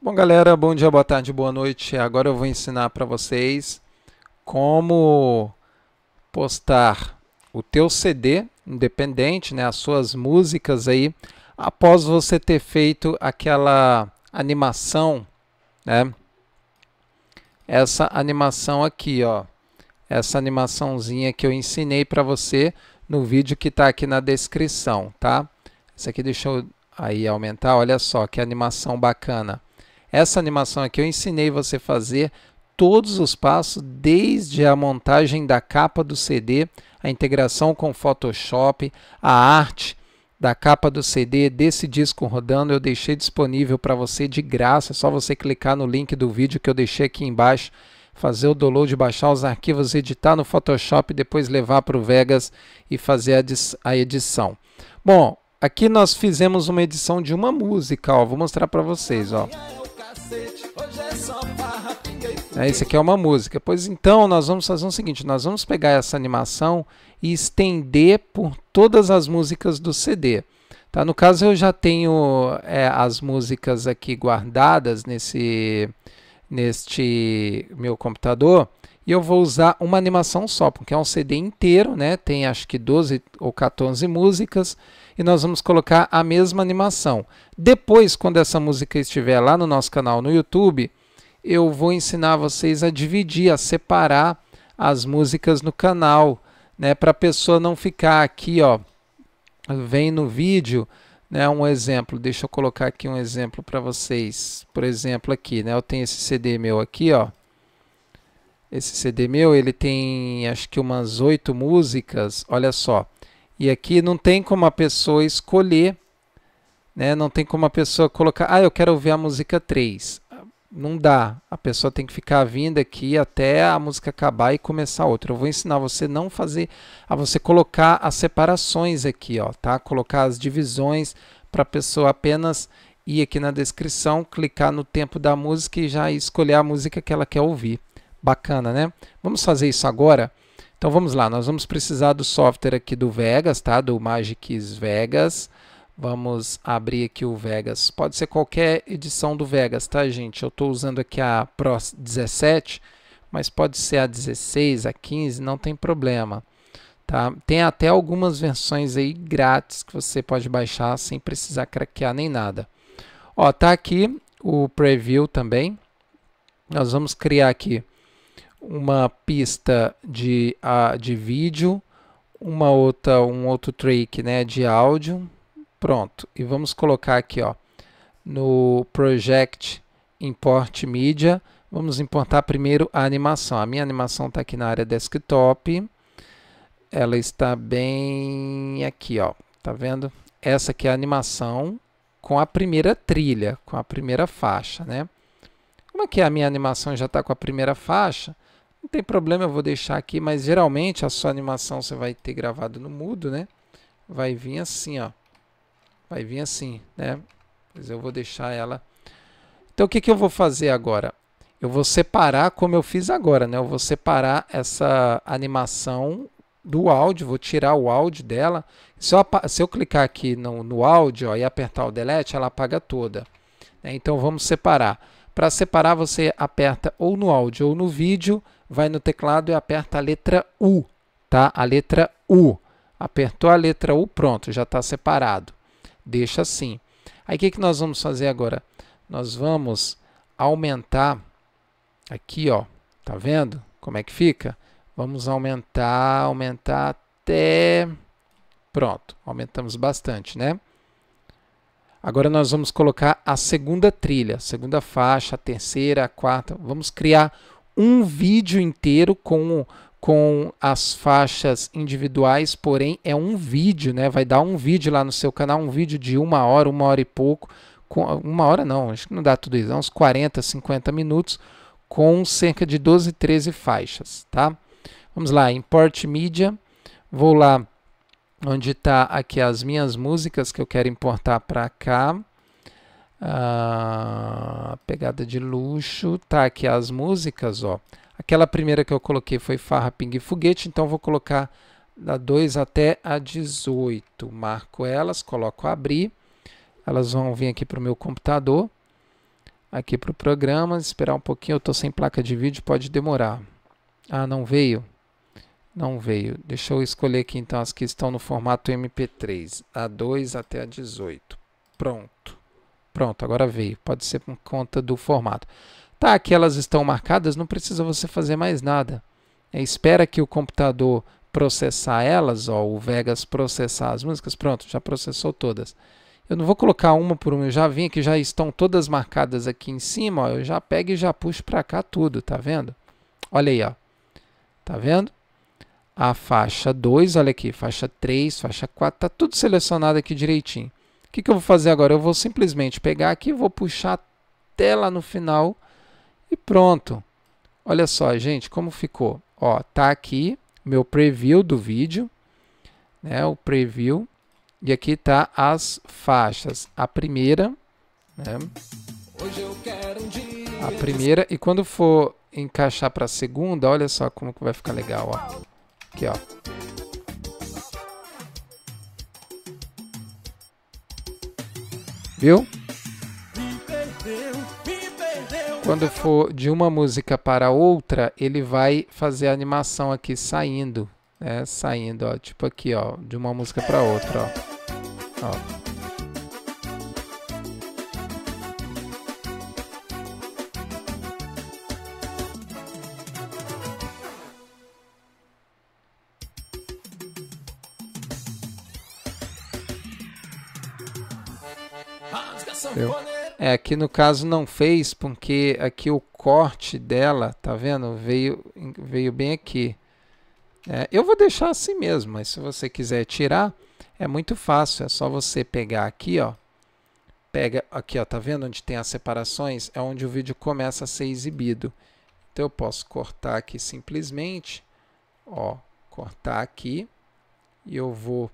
Bom, galera, bom dia, boa tarde, boa noite. Agora eu vou ensinar para vocês como postar o teu CD independente, né, as suas músicas aí, após você ter feito aquela animação, né? Essa animação aqui, ó. Essa animaçãozinha que eu ensinei para você no vídeo que está aqui na descrição, tá? Essa aqui deixa eu aí aumentar, olha só que animação bacana. Essa animação aqui eu ensinei você fazer todos os passos, desde a montagem da capa do CD, a integração com Photoshop, a arte da capa do CD desse disco rodando, eu deixei disponível para você de graça, é só você clicar no link do vídeo que eu deixei aqui embaixo, fazer o download, baixar os arquivos, editar no Photoshop, depois levar para o Vegas e fazer a edição. Bom, aqui nós fizemos uma edição de uma música, ó, vou mostrar para vocês, ó. É Isso aqui é uma música. Pois então, nós vamos fazer o seguinte: nós vamos pegar essa animação e estender por todas as músicas do CD. Tá? No caso, eu já tenho é, as músicas aqui guardadas nesse, neste meu computador e eu vou usar uma animação só, porque é um CD inteiro, né? Tem acho que 12 ou 14 músicas e nós vamos colocar a mesma animação. Depois, quando essa música estiver lá no nosso canal no YouTube, eu vou ensinar vocês a dividir, a separar as músicas no canal, né, para a pessoa não ficar aqui, ó, vem no vídeo, né, um exemplo, deixa eu colocar aqui um exemplo para vocês, por exemplo aqui, né, eu tenho esse CD meu aqui, ó, esse CD meu, ele tem acho que umas oito músicas, olha só, e aqui não tem como a pessoa escolher, né, não tem como a pessoa colocar, ah, eu quero ouvir a música 3, não dá. A pessoa tem que ficar vindo aqui até a música acabar e começar outra. Eu vou ensinar você não fazer, a você colocar as separações aqui, ó, tá? Colocar as divisões para a pessoa apenas ir aqui na descrição, clicar no tempo da música e já escolher a música que ela quer ouvir. Bacana, né? Vamos fazer isso agora? Então vamos lá, nós vamos precisar do software aqui do Vegas, tá? Do Magic Vegas. Vamos abrir aqui o Vegas. Pode ser qualquer edição do Vegas, tá, gente? Eu estou usando aqui a Pro 17, mas pode ser a 16, a 15, não tem problema. Tá? Tem até algumas versões aí grátis que você pode baixar sem precisar craquear nem nada. Ó, tá aqui o preview também. Nós vamos criar aqui uma pista de, a ah, de vídeo, uma outra, um outro track né, de áudio. Pronto. E vamos colocar aqui ó, no Project Import Media. Vamos importar primeiro a animação. A minha animação está aqui na área desktop. Ela está bem aqui, ó. Tá vendo? Essa aqui é a animação com a primeira trilha, com a primeira faixa, né? Como é que é a minha animação já está com a primeira faixa, não tem problema, eu vou deixar aqui, mas geralmente a sua animação você vai ter gravado no mudo, né? Vai vir assim, ó. Vai vir assim, né? Mas eu vou deixar ela... Então o que, que eu vou fazer agora? Eu vou separar como eu fiz agora, né? Eu vou separar essa animação do áudio, vou tirar o áudio dela. Se eu, se eu clicar aqui no, no áudio ó, e apertar o delete, ela apaga toda. Né? Então vamos separar. Para separar, você aperta ou no áudio ou no vídeo, vai no teclado e aperta a letra U, tá? A letra U. Apertou a letra U, pronto, já está separado deixa assim. Aí o que, que nós vamos fazer agora? Nós vamos aumentar aqui, ó. Tá vendo como é que fica? Vamos aumentar, aumentar até... Pronto, aumentamos bastante, né? Agora nós vamos colocar a segunda trilha, segunda faixa, a terceira, a quarta. Vamos criar um vídeo inteiro com com as faixas individuais, porém é um vídeo, né? Vai dar um vídeo lá no seu canal, um vídeo de uma hora, uma hora e pouco, com, uma hora não, acho que não dá tudo isso, é uns 40, 50 minutos, com cerca de 12, 13 faixas, tá? Vamos lá, import media, vou lá onde está aqui as minhas músicas que eu quero importar para cá. Ah, pegada de luxo, tá aqui as músicas, ó. Aquela primeira que eu coloquei foi farra, pingue e foguete, então vou colocar da 2 até a 18. Marco elas, coloco abrir. Elas vão vir aqui para o meu computador, aqui para o programa, esperar um pouquinho, eu estou sem placa de vídeo, pode demorar. Ah, não veio? Não veio. Deixa eu escolher aqui então as que estão no formato MP3, a 2 até a 18. Pronto. Pronto, agora veio. Pode ser por conta do formato. Tá, aqui elas estão marcadas, não precisa você fazer mais nada. É, espera que o computador processar elas, ó, o Vegas processar as músicas, pronto, já processou todas. Eu não vou colocar uma por uma, eu já vim aqui, já estão todas marcadas aqui em cima, ó, eu já pego e já puxo para cá tudo, tá vendo? Olha aí, ó. Tá vendo? A faixa 2, olha aqui, faixa 3, faixa 4, tá tudo selecionado aqui direitinho. O que, que eu vou fazer agora? Eu vou simplesmente pegar aqui, vou puxar até lá no final e pronto. Olha só, gente, como ficou. Ó, tá aqui meu preview do vídeo, né? O preview. E aqui tá as faixas. A primeira, né? A primeira e quando for encaixar para a segunda, olha só como que vai ficar legal, ó. Aqui, ó. Viu? Quando for de uma música para outra, ele vai fazer a animação aqui saindo, né? Saindo, ó, tipo aqui, ó, de uma música para outra, ó. ó. Deu. É, aqui no caso não fez, porque aqui o corte dela, tá vendo? Veio, veio bem aqui. É, eu vou deixar assim mesmo, mas se você quiser tirar, é muito fácil. É só você pegar aqui, ó. Pega aqui, ó, tá vendo onde tem as separações? É onde o vídeo começa a ser exibido. Então eu posso cortar aqui simplesmente, ó, cortar aqui e eu vou...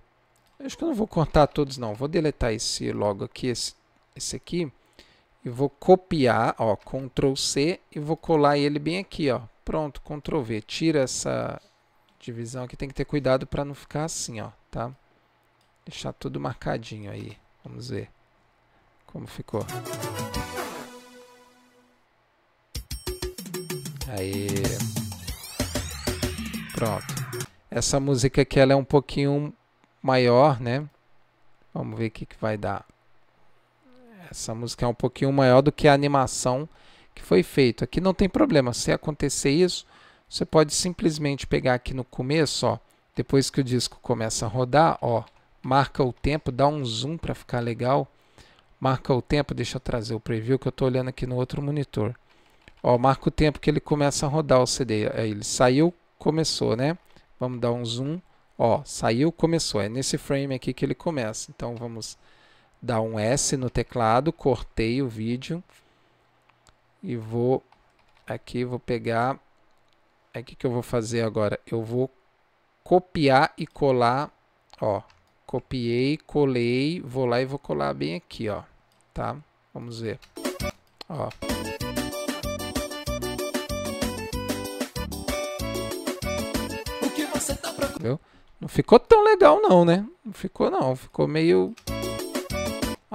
Acho que eu não vou cortar todos não, vou deletar esse logo aqui, esse, esse aqui e vou copiar, ó, Ctrl C e vou colar ele bem aqui, ó. Pronto, Ctrl V. Tira essa divisão aqui, tem que ter cuidado para não ficar assim, ó, tá? Deixar tudo marcadinho aí. Vamos ver como ficou. Aí. Pronto. Essa música aqui ela é um pouquinho maior, né? Vamos ver o que, que vai dar. Essa música é um pouquinho maior do que a animação que foi feita. Aqui não tem problema. Se acontecer isso, você pode simplesmente pegar aqui no começo, ó, depois que o disco começa a rodar, ó, marca o tempo, dá um zoom para ficar legal. Marca o tempo, deixa eu trazer o preview que eu estou olhando aqui no outro monitor. Ó, marca o tempo que ele começa a rodar o CD. ele saiu, começou, né? Vamos dar um zoom. Ó, saiu, começou. É nesse frame aqui que ele começa. Então vamos dar um S no teclado, cortei o vídeo e vou aqui, vou pegar, aí o que, que eu vou fazer agora? Eu vou copiar e colar, ó, copiei, colei, vou lá e vou colar bem aqui, ó, tá? Vamos ver, ó. Tá Viu? Não ficou tão legal não, né? Não ficou não, ficou meio...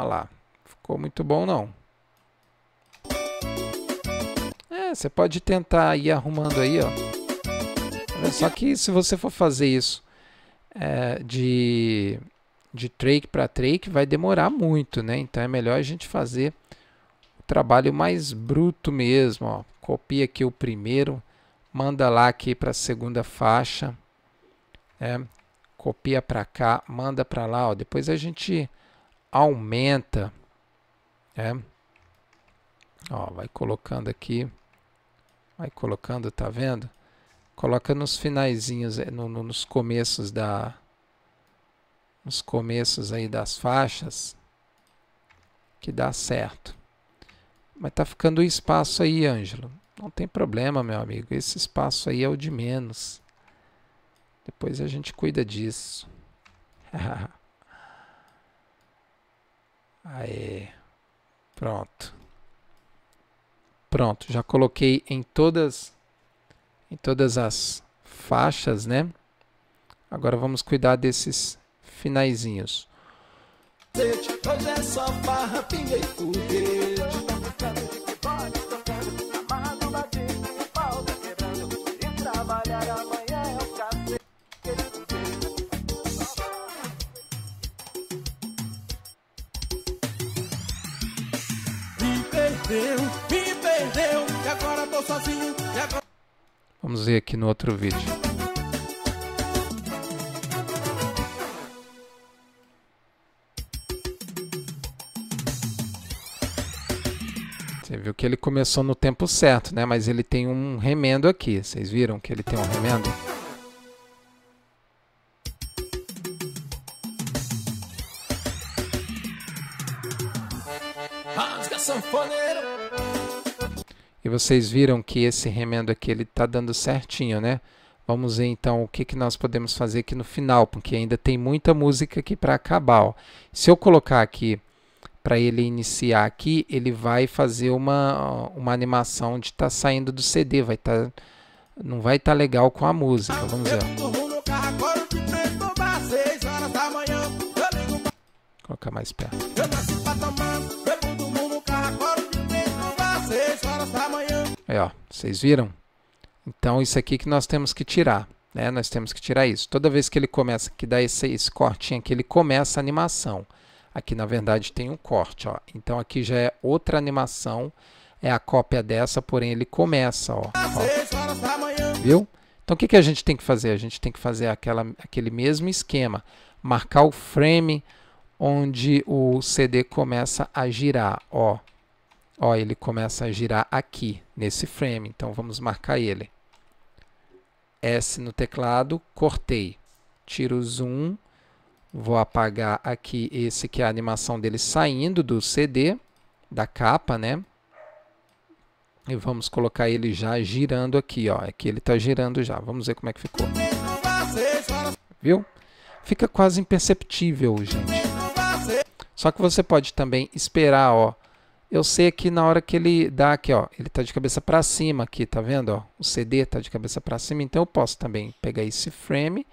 Olha lá, ficou muito bom não. É, você pode tentar ir arrumando aí, ó. Só que se você for fazer isso é, de, de trake para trake, vai demorar muito, né? Então é melhor a gente fazer o trabalho mais bruto mesmo, ó. Copia aqui o primeiro, manda lá aqui para a segunda faixa, né? copia para cá, manda para lá, ó. Depois a gente aumenta. Né? Ó, vai colocando aqui. Vai colocando, tá vendo? Coloca nos finaizinhos, é, no, no, nos começos da... Nos começos aí das faixas. Que dá certo. Mas tá ficando espaço aí, Ângelo. Não tem problema, meu amigo. Esse espaço aí é o de menos. Depois a gente cuida disso. Aí, pronto. Pronto, já coloquei em todas em todas as faixas, né? Agora vamos cuidar desses finaizinhos. Hoje é só farra, pinga e sozinho e agora... Vamos ver aqui no outro vídeo. Você viu que ele começou no tempo certo, né? Mas ele tem um remendo aqui. Vocês viram que ele tem um remendo? Rasga sanfoneiro e vocês viram que esse remendo aqui ele está dando certinho, né? Vamos ver então o que, que nós podemos fazer aqui no final, porque ainda tem muita música aqui para acabar. Ó. Se eu colocar aqui para ele iniciar aqui, ele vai fazer uma, uma animação de estar tá saindo do CD, vai tá, não vai estar tá legal com a música. Vamos ver. Vou colocar mais perto. 10 horas da manhã. ó, vocês viram? Então, isso aqui que nós temos que tirar. Né? Nós temos que tirar isso. Toda vez que ele começa, que dá esse, esse cortinho aqui, ele começa a animação. Aqui, na verdade, tem um corte. Ó. Então, aqui já é outra animação. É a cópia dessa, porém, ele começa. Ó, ó. Viu? Então, o que, que a gente tem que fazer? A gente tem que fazer aquela, aquele mesmo esquema. Marcar o frame onde o CD começa a girar. Ó. Ó, ele começa a girar aqui, nesse frame. Então, vamos marcar ele. S no teclado, cortei. Tiro o zoom. Vou apagar aqui esse que é a animação dele saindo do CD, da capa, né? E vamos colocar ele já girando aqui, ó. Aqui é ele está girando já. Vamos ver como é que ficou. Viu? Fica quase imperceptível, gente. Só que você pode também esperar, ó, eu sei que na hora que ele dá aqui, ó, ele está de cabeça para cima aqui, tá vendo? Ó, o CD está de cabeça para cima, então eu posso também pegar esse frame,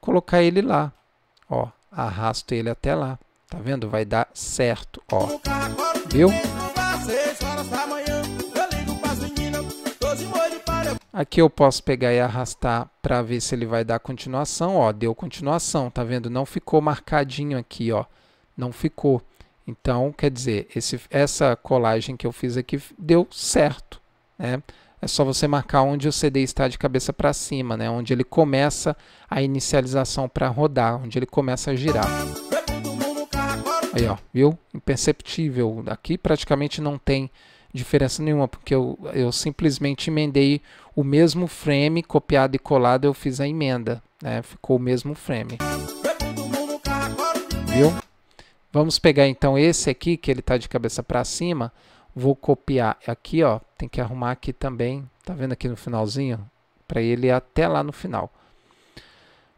colocar ele lá, ó, arrasto ele até lá, tá vendo? Vai dar certo, ó, viu? Aqui eu posso pegar e arrastar para ver se ele vai dar continuação, ó, deu continuação, tá vendo? Não ficou marcadinho aqui, ó, não ficou. Então, quer dizer, esse, essa colagem que eu fiz aqui deu certo. Né? É só você marcar onde o CD está de cabeça para cima, né? onde ele começa a inicialização para rodar, onde ele começa a girar. Aí, ó, viu? Imperceptível. Aqui praticamente não tem diferença nenhuma, porque eu, eu simplesmente emendei o mesmo frame, copiado e colado, eu fiz a emenda. Né? Ficou o mesmo frame. Viu? Vamos pegar então esse aqui, que ele está de cabeça para cima. Vou copiar aqui, ó. Tem que arrumar aqui também. Tá vendo aqui no finalzinho? Para ele ir até lá no final.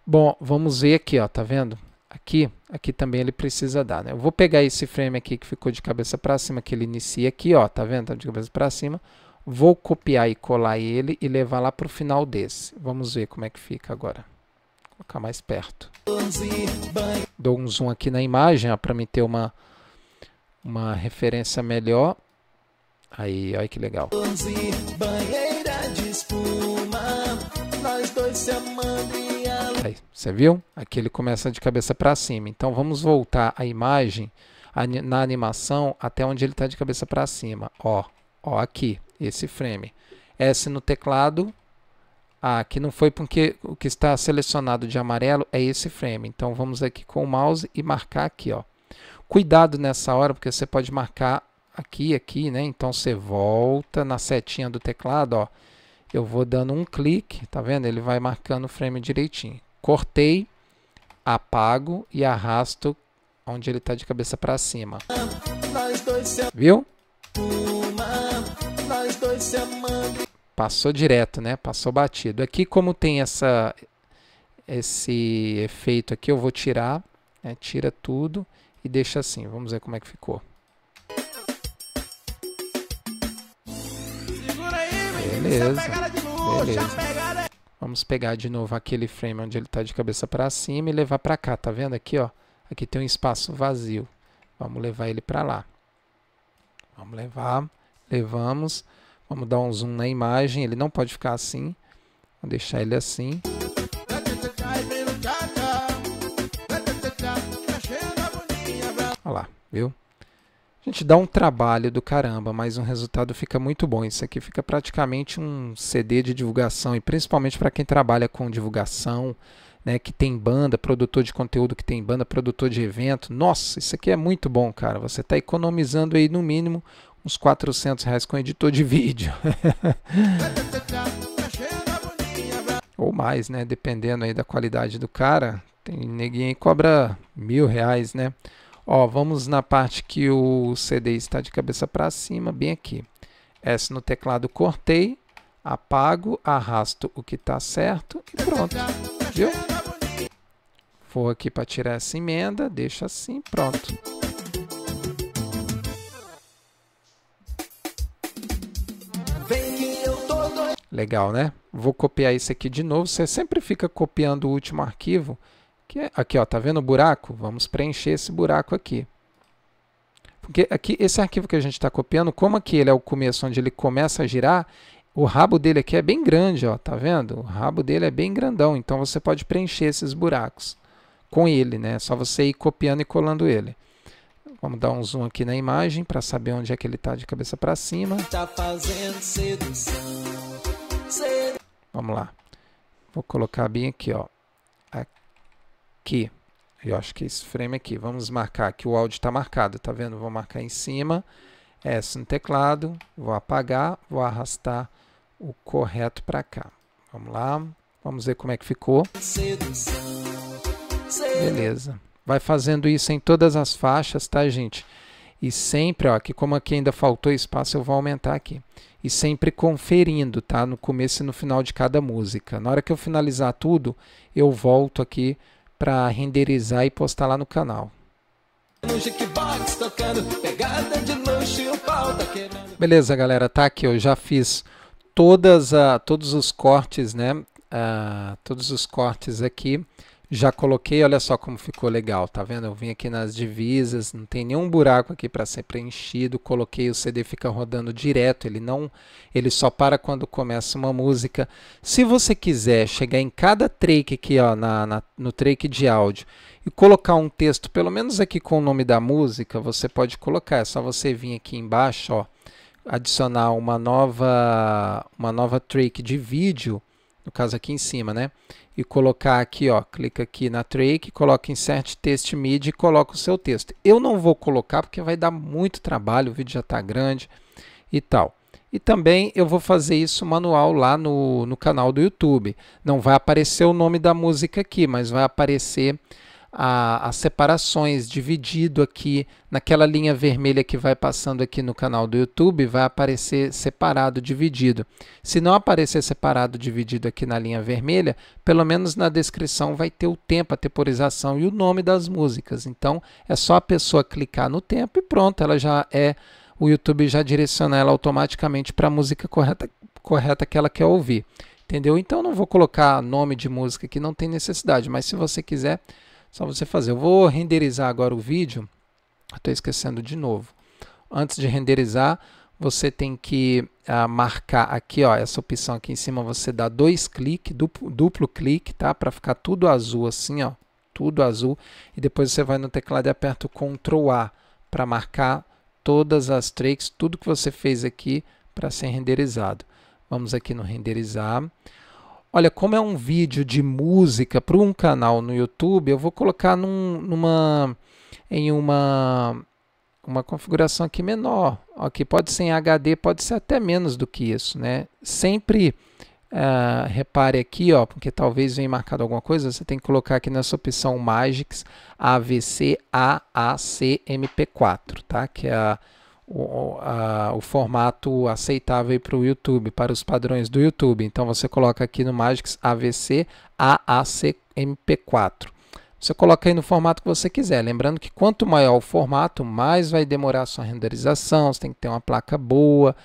Bom, vamos ver aqui, ó. Tá vendo? Aqui, aqui também ele precisa dar, né? Eu vou pegar esse frame aqui que ficou de cabeça para cima, que ele inicia aqui, ó. Tá vendo? Tá de cabeça para cima. Vou copiar e colar ele e levar lá para o final desse. Vamos ver como é que fica agora colocar mais perto. Dou um zoom aqui na imagem para me ter uma, uma referência melhor. Aí, olha que legal. Aí, você viu? Aqui ele começa de cabeça para cima. Então vamos voltar a imagem na animação até onde ele está de cabeça para cima. Ó, ó aqui, esse frame. S no teclado, ah, aqui não foi porque o que está selecionado de amarelo é esse frame. Então vamos aqui com o mouse e marcar aqui. Ó. Cuidado nessa hora, porque você pode marcar aqui, aqui, né? Então você volta na setinha do teclado, ó. Eu vou dando um clique, tá vendo? Ele vai marcando o frame direitinho. Cortei, apago e arrasto onde ele está de cabeça para cima. Viu? Uma, Passou direto, né? Passou batido. Aqui, como tem essa, esse efeito aqui, eu vou tirar, né? tira tudo e deixa assim. Vamos ver como é que ficou. beleza, beleza. Vamos pegar de novo aquele frame onde ele está de cabeça para cima e levar para cá, tá vendo aqui, ó? Aqui tem um espaço vazio. Vamos levar ele para lá. Vamos levar, levamos. Vamos dar um zoom na imagem, ele não pode ficar assim. Vou deixar ele assim. Olha lá, viu? A gente dá um trabalho do caramba, mas o um resultado fica muito bom. Isso aqui fica praticamente um CD de divulgação, e principalmente para quem trabalha com divulgação, né, que tem banda, produtor de conteúdo que tem banda, produtor de evento. Nossa, isso aqui é muito bom, cara. Você está economizando aí no mínimo uns 400 reais com editor de vídeo. Ou mais, né? Dependendo aí da qualidade do cara. Tem neguinho aí cobra mil reais, né? Ó, vamos na parte que o CD está de cabeça para cima, bem aqui. S no teclado, cortei, apago, arrasto o que está certo e pronto. Viu? Vou aqui para tirar essa emenda, deixa assim, pronto. Legal, né? Vou copiar isso aqui de novo. Você sempre fica copiando o último arquivo. Que é, aqui, ó, tá vendo o buraco? Vamos preencher esse buraco aqui. Porque aqui, esse arquivo que a gente está copiando, como aqui ele é o começo onde ele começa a girar, o rabo dele aqui é bem grande, ó, tá vendo? O rabo dele é bem grandão, então você pode preencher esses buracos com ele, né? É só você ir copiando e colando ele. Vamos dar um zoom aqui na imagem para saber onde é que ele está de cabeça para cima. Tá fazendo sedução. Vamos lá. Vou colocar bem aqui, ó. Aqui. Eu acho que esse frame aqui. Vamos marcar que o áudio está marcado, tá vendo? Vou marcar em cima. S no teclado. Vou apagar. Vou arrastar o correto para cá. Vamos lá. Vamos ver como é que ficou. Beleza. Vai fazendo isso em todas as faixas, tá, gente? E sempre, ó, que como aqui ainda faltou espaço, eu vou aumentar aqui e sempre conferindo, tá? No começo e no final de cada música. Na hora que eu finalizar tudo, eu volto aqui para renderizar e postar lá no canal. Beleza, galera, tá aqui, eu já fiz todas a, todos os cortes, né? Ah, todos os cortes aqui já coloquei, olha só como ficou legal, tá vendo? Eu vim aqui nas divisas, não tem nenhum buraco aqui para ser preenchido, coloquei o CD fica rodando direto, ele não, ele só para quando começa uma música. Se você quiser chegar em cada track aqui, ó, na, na no track de áudio e colocar um texto, pelo menos aqui com o nome da música, você pode colocar, é só você vir aqui embaixo, ó, adicionar uma nova, uma nova track de vídeo, no caso aqui em cima, né? e colocar aqui, ó, clica aqui na Trake, coloca Insert Text MIDI e coloca o seu texto. Eu não vou colocar porque vai dar muito trabalho, o vídeo já está grande e tal. E também eu vou fazer isso manual lá no, no canal do YouTube. Não vai aparecer o nome da música aqui, mas vai aparecer a, as separações, dividido aqui naquela linha vermelha que vai passando aqui no canal do YouTube, vai aparecer separado, dividido. Se não aparecer separado, dividido aqui na linha vermelha, pelo menos na descrição vai ter o tempo, a temporização e o nome das músicas. Então é só a pessoa clicar no tempo e pronto, ela já é o YouTube já direciona ela automaticamente para a música correta, correta que ela quer ouvir. Entendeu? Então não vou colocar nome de música que não tem necessidade, mas se você quiser, só você fazer. Eu vou renderizar agora o vídeo. Estou esquecendo de novo. Antes de renderizar, você tem que ah, marcar aqui, ó, essa opção aqui em cima, você dá dois cliques, duplo, duplo clique, tá? Para ficar tudo azul assim, ó, tudo azul. E depois você vai no teclado e aperta o Ctrl A para marcar todas as tricks, tudo que você fez aqui para ser renderizado. Vamos aqui no renderizar olha, como é um vídeo de música para um canal no YouTube, eu vou colocar num, numa, em uma, uma configuração aqui menor. Aqui pode ser em HD, pode ser até menos do que isso, né? Sempre uh, repare aqui, ó, porque talvez venha marcado alguma coisa, você tem que colocar aqui nessa opção Magix AVC AAC MP4, tá? Que é a o, a, o formato aceitável para o YouTube, para os padrões do YouTube. Então você coloca aqui no Magix AVC AAC mp 4 Você coloca aí no formato que você quiser. Lembrando que quanto maior o formato, mais vai demorar a sua renderização. Você tem que ter uma placa boa.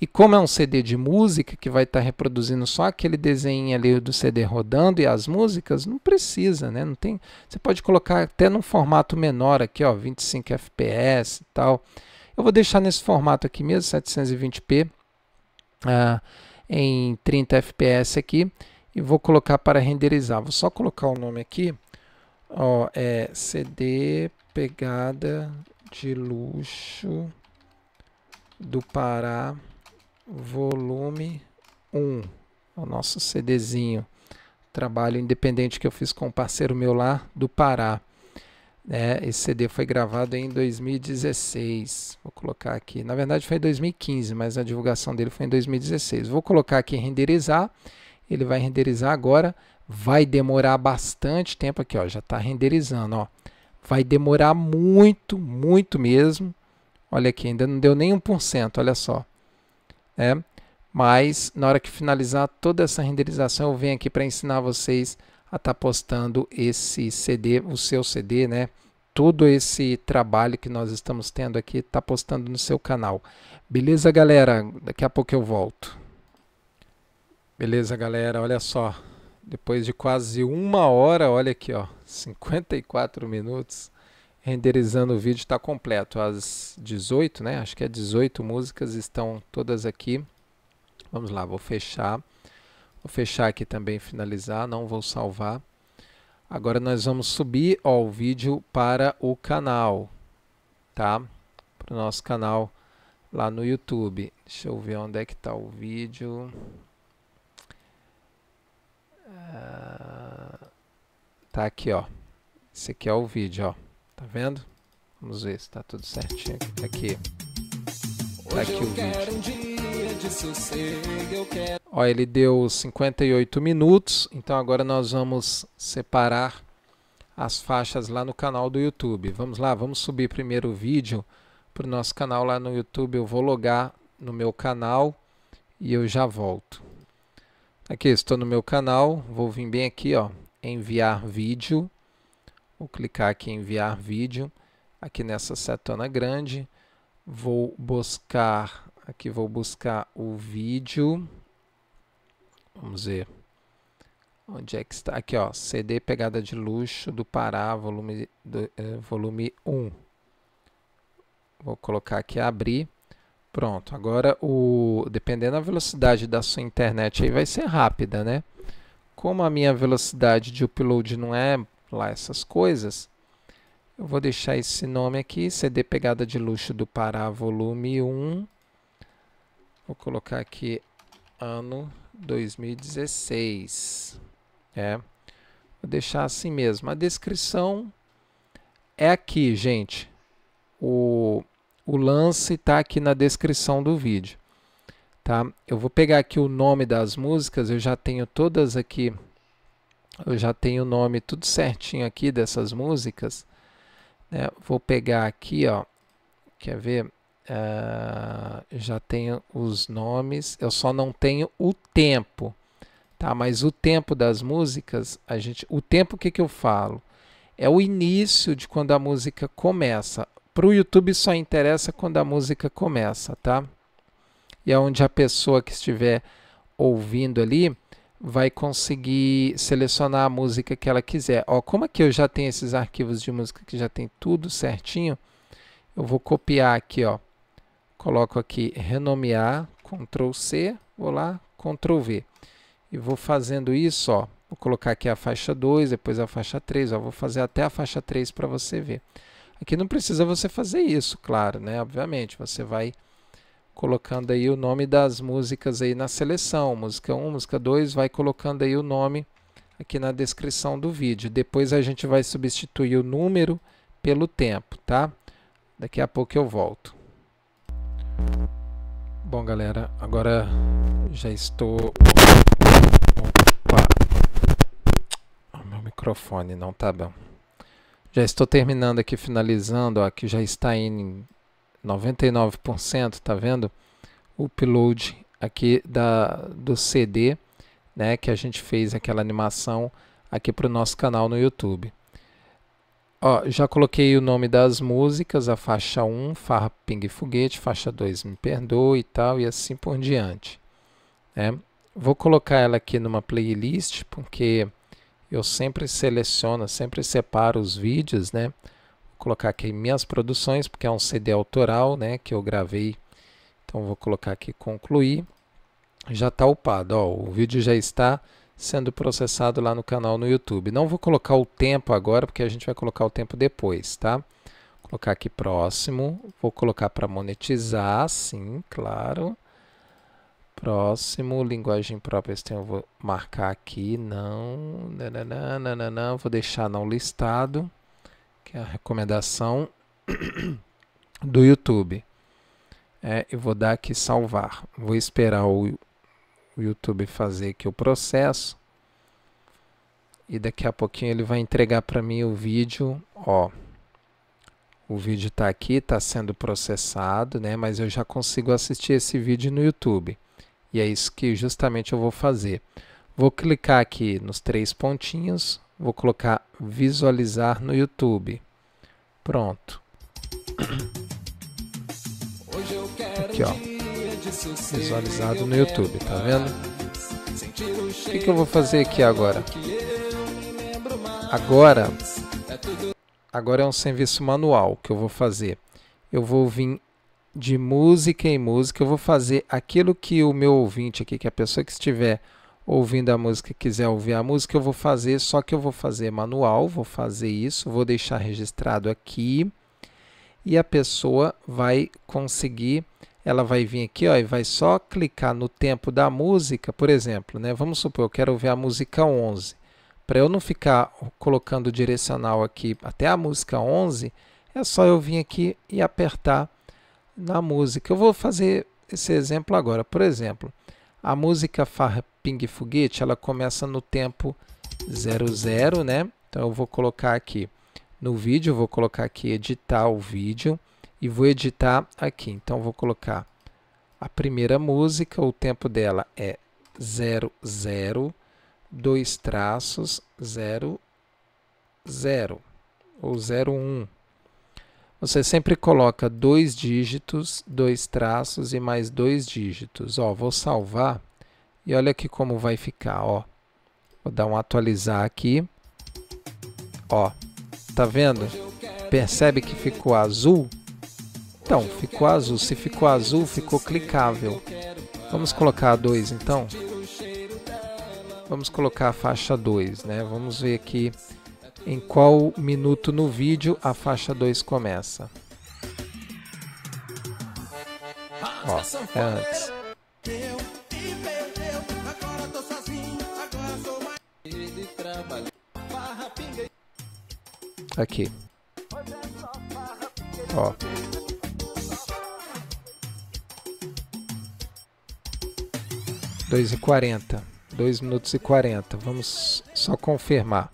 E como é um CD de música que vai estar tá reproduzindo só aquele desenho ali do CD rodando e as músicas, não precisa, né? Não tem. Você pode colocar até num formato menor aqui, ó, 25 FPS e tal. Eu vou deixar nesse formato aqui mesmo, 720p, uh, ah, em 30 fps aqui, e vou colocar para renderizar. Vou só colocar o nome aqui, ó, é CD pegada de luxo do Pará, volume 1, é o nosso CDzinho, trabalho independente que eu fiz com um parceiro meu lá do Pará. Né? Esse CD foi gravado em 2016. Vou colocar aqui. Na verdade foi em 2015, mas a divulgação dele foi em 2016. Vou colocar aqui renderizar. Ele vai renderizar agora. Vai demorar bastante tempo aqui, ó. Já está renderizando, ó. Vai demorar muito, muito mesmo. Olha aqui, ainda não deu nem 1%, olha só. É, mas na hora que finalizar toda essa renderização, eu venho aqui para ensinar vocês a estar tá postando esse CD, o seu CD, né? Todo esse trabalho que nós estamos tendo aqui está postando no seu canal. Beleza, galera? Daqui a pouco eu volto. Beleza, galera? Olha só. Depois de quase uma hora, olha aqui, ó, 54 minutos renderizando o vídeo está completo. As 18, né? Acho que é 18 músicas estão todas aqui. Vamos lá, vou fechar. Vou fechar aqui também, finalizar, não vou salvar. Agora nós vamos subir ó, o vídeo para o canal, tá? Para o nosso canal lá no YouTube. Deixa eu ver onde é que está o vídeo. Ah, tá aqui, ó. Esse aqui é o vídeo, ó. Tá vendo? Vamos ver se está tudo certinho aqui. Tá aqui o vídeo. Ó, ele deu 58 minutos, então agora nós vamos separar as faixas lá no canal do YouTube. Vamos lá, vamos subir primeiro o vídeo para o nosso canal lá no YouTube. Eu vou logar no meu canal e eu já volto. Aqui, estou no meu canal, vou vir bem aqui, ó, enviar vídeo. Vou clicar aqui em enviar vídeo, aqui nessa setona grande. Vou buscar, aqui vou buscar o vídeo. Vamos ver. Onde é que está? Aqui, ó. CD Pegada de Luxo do Pará, volume, do, eh, volume 1. Vou colocar aqui abrir. Pronto. Agora, o, dependendo da velocidade da sua internet, aí vai ser rápida, né? Como a minha velocidade de upload não é lá essas coisas, eu vou deixar esse nome aqui, CD Pegada de Luxo do Pará, volume 1. Vou colocar aqui ano 2016. É. Vou deixar assim mesmo. A descrição é aqui, gente. O, o lance está aqui na descrição do vídeo. Tá? Eu vou pegar aqui o nome das músicas, eu já tenho todas aqui. Eu já tenho o nome tudo certinho aqui dessas músicas. Né? Vou pegar aqui, ó, quer ver? Uh, já tenho os nomes, eu só não tenho o tempo, tá? Mas o tempo das músicas, a gente, o tempo que que eu falo é o início de quando a música começa. Para o YouTube só interessa quando a música começa, tá? E é onde a pessoa que estiver ouvindo ali, vai conseguir selecionar a música que ela quiser. Ó, como aqui eu já tenho esses arquivos de música que já tem tudo certinho, eu vou copiar aqui, ó. Coloco aqui renomear, Ctrl C, vou lá, Ctrl V. E vou fazendo isso, ó. Vou colocar aqui a faixa 2, depois a faixa 3, ó. Vou fazer até a faixa 3 para você ver. Aqui não precisa você fazer isso, claro, né? Obviamente, você vai colocando aí o nome das músicas aí na seleção, música 1, música 2, vai colocando aí o nome aqui na descrição do vídeo. Depois a gente vai substituir o número pelo tempo, tá? Daqui a pouco eu volto. Bom, galera, agora já estou Opa. Ah, meu microfone não tá bom. Já estou terminando aqui, finalizando, ó, já está em 99%, tá vendo? O upload aqui da, do CD, né, que a gente fez aquela animação aqui para o nosso canal no YouTube. Ó, já coloquei o nome das músicas, a faixa 1, Farra Ping Foguete, faixa 2, Me Perdoe e tal, e assim por diante. Né? Vou colocar ela aqui numa playlist, porque eu sempre seleciono, sempre separo os vídeos, né? colocar aqui minhas produções, porque é um CD autoral, né, que eu gravei. Então vou colocar aqui concluir. Já está upado, ó, o vídeo já está sendo processado lá no canal no YouTube. Não vou colocar o tempo agora, porque a gente vai colocar o tempo depois, tá? Vou colocar aqui próximo, vou colocar para monetizar, sim, claro. Próximo, linguagem própria, esse eu vou marcar aqui, não, não, não, não, não, não, vou deixar não listado que é a recomendação do YouTube. É, eu vou dar aqui salvar. Vou esperar o, o YouTube fazer aqui o processo. E daqui a pouquinho ele vai entregar para mim o vídeo, ó. O vídeo está aqui, está sendo processado, né? Mas eu já consigo assistir esse vídeo no YouTube. E é isso que justamente eu vou fazer. Vou clicar aqui nos três pontinhos, Vou colocar visualizar no YouTube. Pronto. Aqui, ó. Visualizado no YouTube, tá vendo? O que, que eu vou fazer aqui agora? Agora, é agora é um serviço manual que eu vou fazer. Eu vou vir de música em música, eu vou fazer aquilo que o meu ouvinte aqui, que é a pessoa que estiver ouvindo a música quiser ouvir a música, eu vou fazer, só que eu vou fazer manual, vou fazer isso, vou deixar registrado aqui e a pessoa vai conseguir, ela vai vir aqui ó, e vai só clicar no tempo da música, por exemplo, né? vamos supor, eu quero ouvir a música 11, para eu não ficar colocando o direcional aqui até a música 11, é só eu vir aqui e apertar na música. Eu vou fazer esse exemplo agora, por exemplo, a música Far Ping Foguete, ela começa no tempo 00, né? Então eu vou colocar aqui no vídeo, vou colocar aqui editar o vídeo e vou editar aqui. Então vou colocar a primeira música, o tempo dela é 00, dois traços, 00 ou 01. Você sempre coloca dois dígitos, dois traços e mais dois dígitos. Ó, vou salvar e olha aqui como vai ficar, ó. Vou dar um atualizar aqui. Ó, tá vendo? Percebe que ficou azul? Então, ficou azul. Se ficou azul, ficou clicável. Vamos colocar a 2 então? Vamos colocar a faixa 2, né? Vamos ver aqui em qual minuto no vídeo a faixa 2 começa. Ó, é antes. Aqui. Ó. Dois e quarenta. Dois minutos e quarenta. Vamos só confirmar.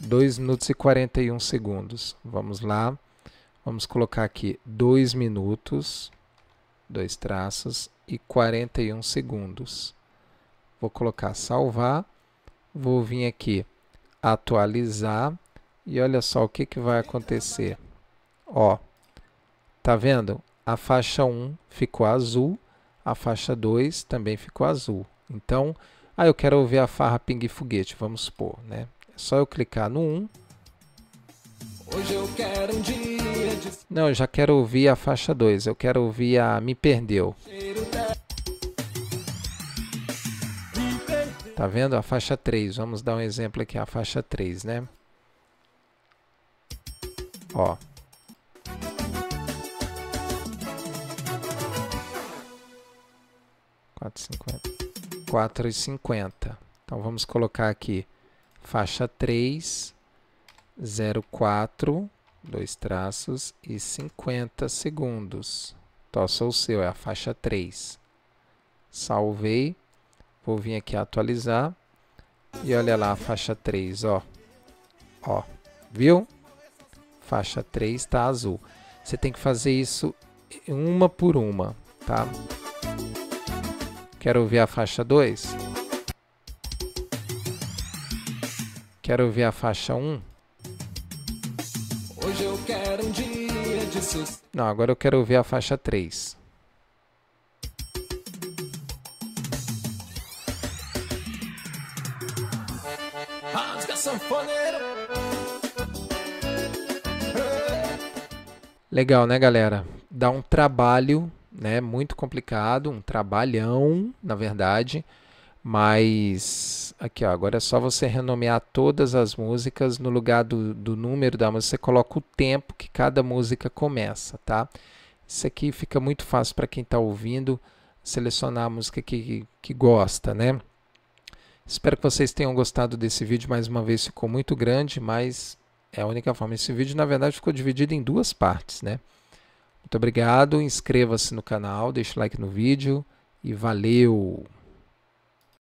Dois minutos e quarenta e um segundos. Vamos lá. Vamos colocar aqui dois minutos, dois traços e quarenta e um segundos. Vou colocar salvar. Vou vir aqui atualizar e olha só o que, que vai acontecer. Ó, tá vendo? A faixa 1 ficou azul, a faixa 2 também ficou azul. Então, ah, eu quero ouvir a farra pingue foguete, vamos supor, né? É só eu clicar no 1. Hoje eu quero um dia de... Não, eu já quero ouvir a faixa 2, eu quero ouvir a Me Perdeu. Cheiro Tá vendo? A faixa 3. Vamos dar um exemplo aqui, a faixa 3, né? Ó. Quatro 4,50. Então vamos colocar aqui faixa 3, 04, dois traços e 50 segundos. Então, sou o seu, é a faixa 3. Salvei. Vou vir aqui atualizar. E olha lá, a faixa 3, ó. Ó, viu? Faixa 3 tá azul. Você tem que fazer isso uma por uma, tá? Quero ver a faixa 2. Quero ver a faixa 1. Hoje eu quero um dia de Não, agora eu quero ver a faixa 3. Legal, né, galera? Dá um trabalho, né? Muito complicado, um trabalhão, na verdade. Mas aqui, ó, agora é só você renomear todas as músicas no lugar do, do número da música, você coloca o tempo que cada música começa, tá? Isso aqui fica muito fácil para quem está ouvindo selecionar a música que, que gosta, né? Espero que vocês tenham gostado desse vídeo. Mais uma vez ficou muito grande, mas é a única forma. Esse vídeo, na verdade, ficou dividido em duas partes, né? Muito obrigado, inscreva-se no canal, deixe like no vídeo e valeu!